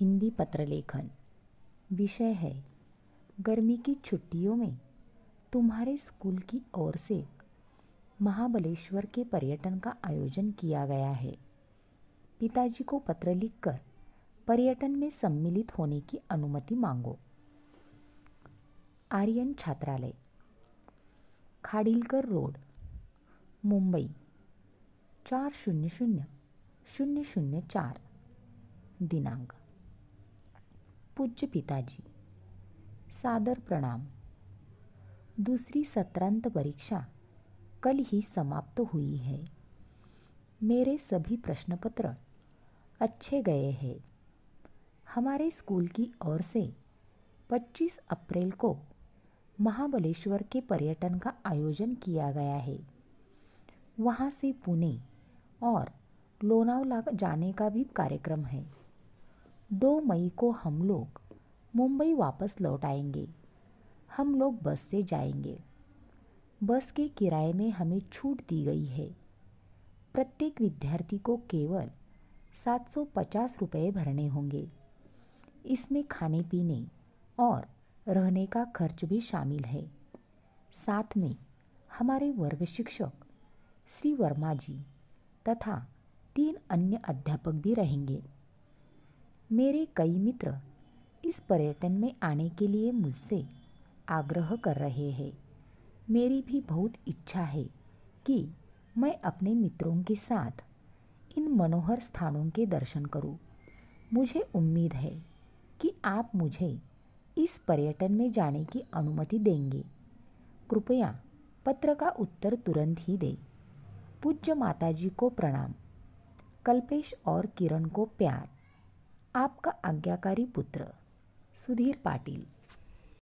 हिंदी पत्रलेखन विषय है गर्मी की छुट्टियों में तुम्हारे स्कूल की ओर से महाबलेश्वर के पर्यटन का आयोजन किया गया है पिताजी को पत्र लिखकर पर्यटन में सम्मिलित होने की अनुमति मांगो आर्यन छात्रालय खाडिलकर रोड मुंबई चार शून्य शून्य शून्य शून्य चार दिनांक पूज्य पिताजी सादर प्रणाम दूसरी सत्रांत परीक्षा कल ही समाप्त हुई है मेरे सभी प्रश्नपत्र अच्छे गए हैं हमारे स्कूल की ओर से 25 अप्रैल को महाबलेश्वर के पर्यटन का आयोजन किया गया है वहाँ से पुणे और लोनावला जाने का भी कार्यक्रम है दो मई को हम लोग मुंबई वापस लौट आएंगे हम लोग बस से जाएंगे बस के किराए में हमें छूट दी गई है प्रत्येक विद्यार्थी को केवल सात सौ पचास रुपये भरने होंगे इसमें खाने पीने और रहने का खर्च भी शामिल है साथ में हमारे वर्ग शिक्षक श्री वर्मा जी तथा तीन अन्य अध्यापक भी रहेंगे मेरे कई मित्र इस पर्यटन में आने के लिए मुझसे आग्रह कर रहे हैं मेरी भी बहुत इच्छा है कि मैं अपने मित्रों के साथ इन मनोहर स्थानों के दर्शन करूं। मुझे उम्मीद है कि आप मुझे इस पर्यटन में जाने की अनुमति देंगे कृपया पत्र का उत्तर तुरंत ही दें पूज्य माताजी को प्रणाम कल्पेश और किरण को प्यार आपका आज्ञाकारी पुत्र सुधीर पाटिल